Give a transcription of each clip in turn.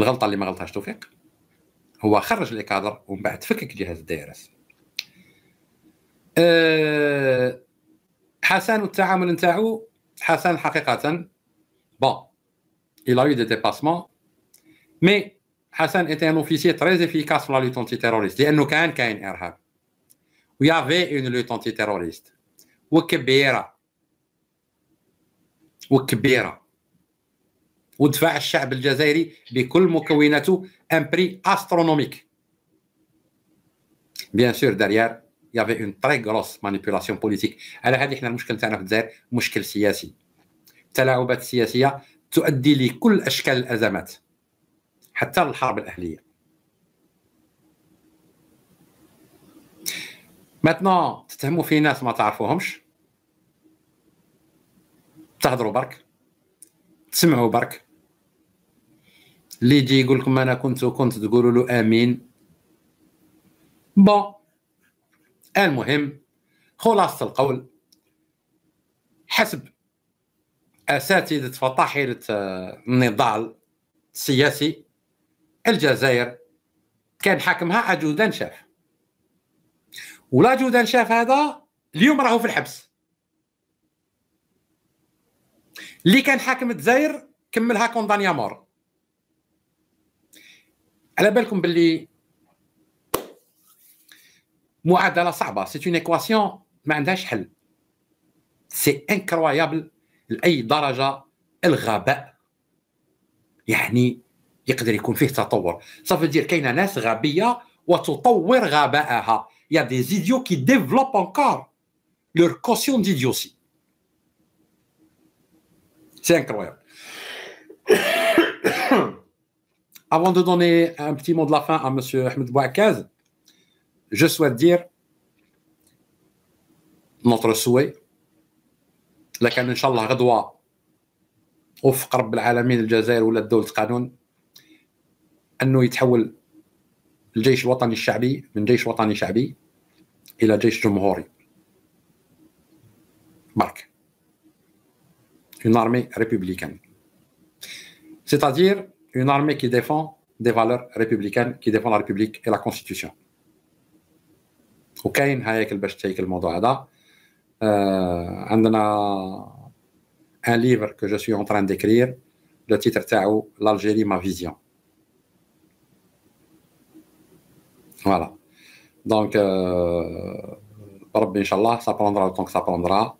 الغلطه اللي ما غلطهاش توفيق هو خرج لي كادر ومن بعد فكك جهاز الدائرات أه حسن والتعامل نتاعو حسن حقيقه بون إلا إي دي ديباسمون مي حسن ايتي ان اوفيسي تري efficace dans la lutte antiterroriste لانه كان كاين ارهاب ويافي اون لوت انتي تيروريست وكبيره وكبيره ودفع الشعب الجزائري بكل مكوناته ان بري استرونوميك بيان سور داريير يافي اون تري غروس مانيبيولاسيون بوليتيك على هذه حنا المشكل تاعنا في الجزائر مشكل سياسي التلاعبات السياسيه تؤدي لكل اشكال الازمات حتى الحرب الاهليه ماتنون تتهموا في ناس ما تعرفوهمش تهضروا برك تسمعوا برك اللي يجي يقول لكم انا كنت كنت تقولوا له امين بون المهم خلاصه القول حسب اساتذه فطاحله آه، النضال السياسي الجزائر كان حاكمها اجودان شاف ولا جودان شاف هذا اليوم راهو في الحبس اللي كان حاكم الجزائر كملها كوندانيا مور على بالكم باللي معادله صعبه سي اون ايكواسيون ما عندهاش حل سي انكرويابل لاي درجه الغباء يعني يقدر يكون فيه تطور صافي دير كاينه ناس غبيه وتطور غباءها يا دي زيديو كي ديفلوب انكار لور كوسيون ديديوسي سي انكرويابل Avant de donner un petit mot de la fin à M. Ahmed Bouakaz, je souhaite dire notre souhait لكن ان شاء الله غدوه وفق رب العالمين الجزائر ولا دوله قانون انه يتحول الجيش الوطني الشعبي من جيش وطني شعبي الى جيش جمهوري برك une armée républicaine c'est-à-dire une armée qui défend des valeurs républicaines, qui défend la République et la Constitution. Euh, un livre que je suis en train d'écrire, le titre est « L'Algérie, ma vision. Voilà. Donc, euh, ça prendra le temps que ça prendra,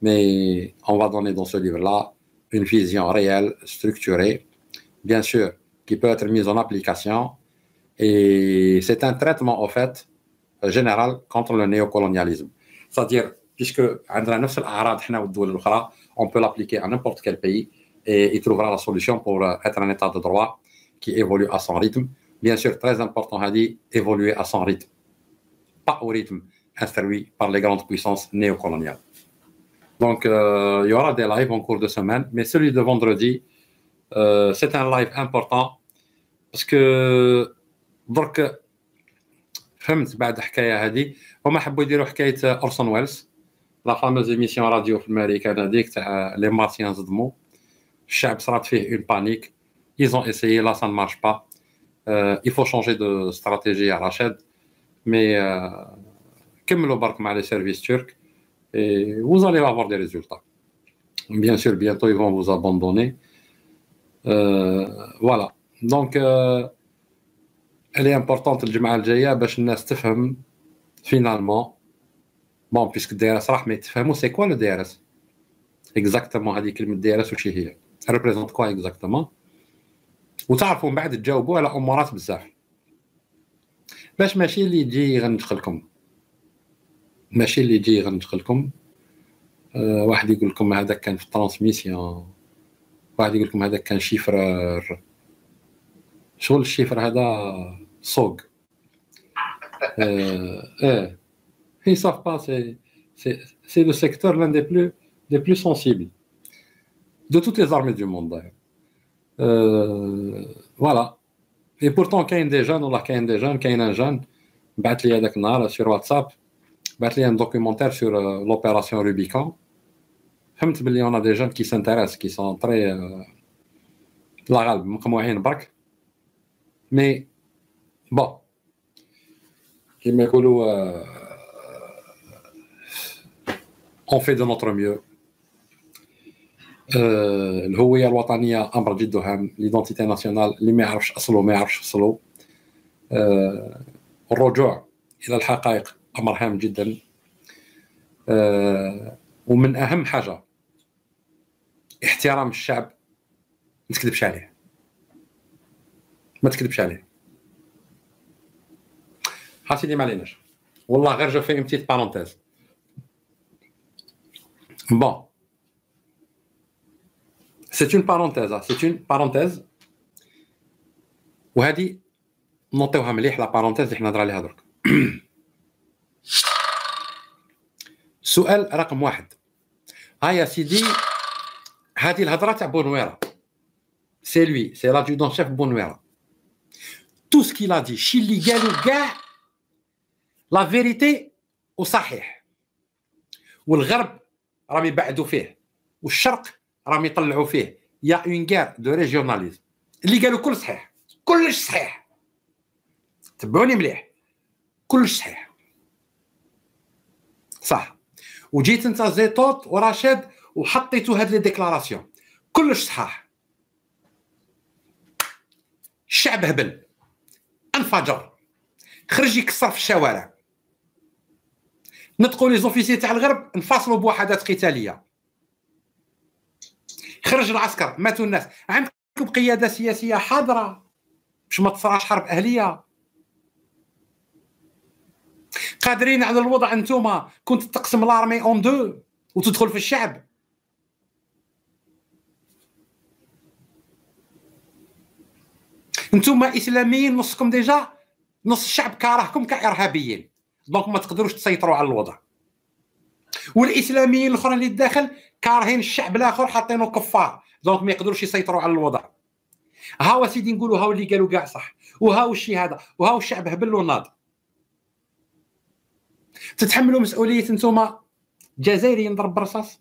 mais on va donner dans ce livre-là une vision réelle, structurée, bien sûr, qui peut être mise en application. Et c'est un traitement, au fait, général contre le néocolonialisme. C'est-à-dire, puisque on peut l'appliquer à n'importe quel pays et il trouvera la solution pour euh, être un état de droit qui évolue à son rythme. Bien sûr, très important, dit évoluer à son rythme, pas au rythme instruit par les grandes puissances néocoloniales. Donc, euh, il y aura des lives en cours de semaine, mais celui de vendredi, euh, c'est un live important parce que, pour que, Femte Badha Kaya a dit, Omar Boudir Orson Welles, la fameuse émission radio américaine a dit, Les martiens de mots, Chab, fait une panique. Ils ont essayé, là, ça ne marche pas. Euh، il faut changer de stratégie à Rachel. Mais, comme Kuma et les services turcs, vous allez avoir des résultats. Bien sûr, bientôt, ils vont vous abandonner. فوالا دونك الي امبورطون الجمعه الجايه باش الناس تفهم فينالمون بون بيسك دي ار اس راح ما يتفهموا سي كوا لو دي ار اس اكزاكتومون هذه كلمه دي ار اس وش هي ريبريزونت كوا اكزاكتومون وتعرفوا من بعد تجاوبوا على امورات بزاف باش ماشي اللي يجي غندخلكم ماشي اللي يجي غندخلكم أه واحد يقول لكم هذاك كان في الترانسميسيون Je vais vous dire que c'est un chiffreur. Ce chiffre-là, c'est SAUG. Ils ne savent pas, c'est le secteur l'un des plus sensibles de toutes les armées du monde. Euh, voilà. Et pourtant, il y a des jeunes, il y a des jeunes, il y a des jeunes, ils sur WhatsApp, ils ont envoyé un documentaire sur euh, l'opération Rubicon. فهمت باللي اون دي جون كي سانتيريس كي سون تري آه، لا غالب مقموعين برك مي بون كيما يقولوا اون في دو نوتر ميو الهويه الوطنيه امر جد هام ليدونتيتي ناسيونال اللي ما يعرفش اصله ما يعرفش اصله آه، الرجوع الى الحقائق امر هام جدا آه، ومن اهم حاجه احترام الشعب ما تكذبش عليه ما تكذبش عليه عرفتي اللي ما عليناش والله غير جو في امتي بارونتيز بون سي اون بارونتيز سي اون بارونتيز وهذه نوطيوها مليح لا بارونتيز اللي حنا نهضر عليها درك سؤال رقم واحد ها يا سيدي هذه الهضره تاع بونويرا سي لوي سي لاديودون شيف بونويرا تو سكي لا دي شي اللي قالو كاع لا فيريتي وصحيح والغرب راهم يبعدوا فيه والشرق راهم يطلعوا فيه يا اون غير دو ريجيوناليزم اللي قالوا كل صحيح كلش صحيح تبعوني مليح كلش صحيح صح وجيت انت زيتوت وراشد وحطيتوا هاد لي ديكلاراسيون كلش صحاح الشعب هبل انفجر خرج يكسر في الشوارع نطقوا لي زوفيسي تاع الغرب انفصلوا بوحدات قتاليه خرج العسكر ماتوا الناس عندكم قياده سياسيه حاضره باش ما تصراش حرب اهليه قادرين على الوضع انتوما كنت تقسم لارمي اون دو وتدخل في الشعب انتم اسلاميين نصكم ديجا نص الشعب كارهكم كارهابيين دونك ما تقدروش تسيطروا على الوضع والاسلاميين الاخرين اللي الداخل كارهين الشعب الاخر حاطينه كفار دونك ما يقدروش يسيطروا على الوضع هاو سيدي نقولوا هاو اللي قالوا كاع صح وهاو الشيء هذا وهاو الشعب هبل وناض تتحملوا مسؤوليه انتم جزائري ينضرب برصاص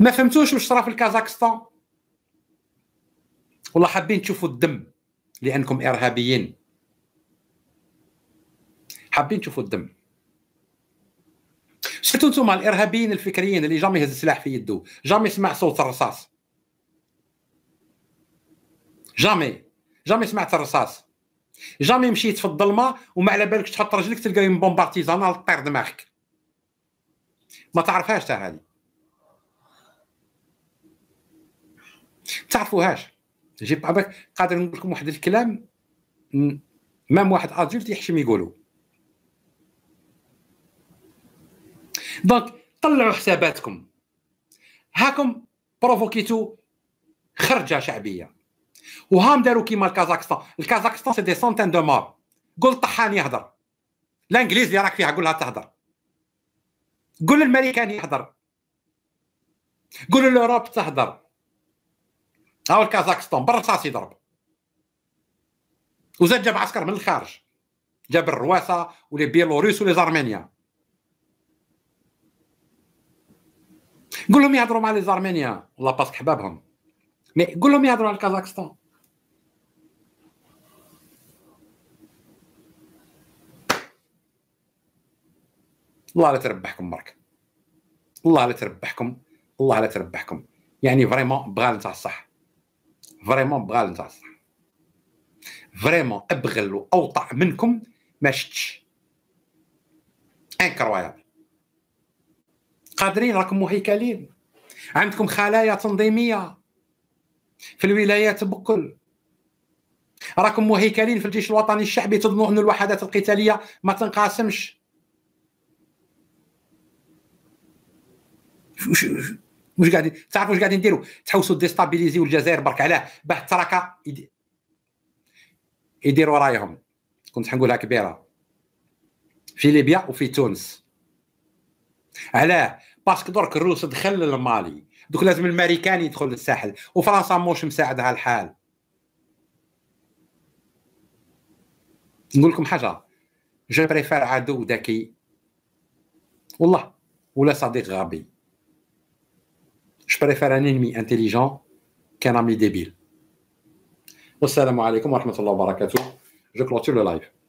ما فهمتوش واش صرا في الكازاكستان والله حابين تشوفوا الدم لانكم ارهابيين حابين تشوفوا الدم شفتوا انتم الارهابيين الفكريين اللي جامي يهز السلاح في يده جامي يسمع صوت الرصاص جامي جامي سمعت الرصاص جامي مشيت في الظلمه وما على بالك تحط رجلك تلقى اون طير دماغك ما تعرفهاش تاع هذه تعرفوهاش جيب عمرك قادر نقول لكم واحد الكلام مام واحد ادولت يحشم يقولوا دونك طلعوا حساباتكم هاكم بروفوكيتو خرجه شعبيه وهام داروا كيما الكازاكستان الكازاكستان سي دي سونتين دو مور قول طحان يهضر الانجليز اللي راك فيها قولها تهضر قول الامريكان يهضر قول الاوروب تهضر ها هو الكازاكستان برصاص يضرب وزاد جاب عسكر من الخارج جاب الرواسه ولي بيلوروس ولي زارمينيا قول لهم يهضروا مع لي زارمينيا والله باسك حبابهم مي قول لهم يهضروا على الكازاكستان الله لا تربحكم برك الله لا تربحكم الله لا تربحكم يعني فريمون بغال نتاع الصح فريمون بغال نتاع الصح فريمون ابغل واوطع منكم ما شتش انكرويابل قادرين راكم مهيكلين عندكم خلايا تنظيميه في الولايات بكل راكم مهيكلين في الجيش الوطني الشعبي تظنوا ان الوحدات القتاليه ما تنقاسمش واش قاعدين تعرفوا واش قاعدين نديروا تحوسوا ديستابيليزيو الجزائر برك علاه باه تراكا يديروا رايهم كنت حنقولها كبيره في ليبيا وفي تونس علاه باسكو درك الروس دخل للمالي دوك لازم الماريكان يدخل للساحل وفرنسا موش مساعدها الحال نقول لكم حاجه جو بريفير عدو ذكي والله ولا صديق غبي Je préfère un ennemi intelligent qu'un ami débile. Wassalamu alaikum wa rahmatullahi wa barakatuh. Je clôture le live.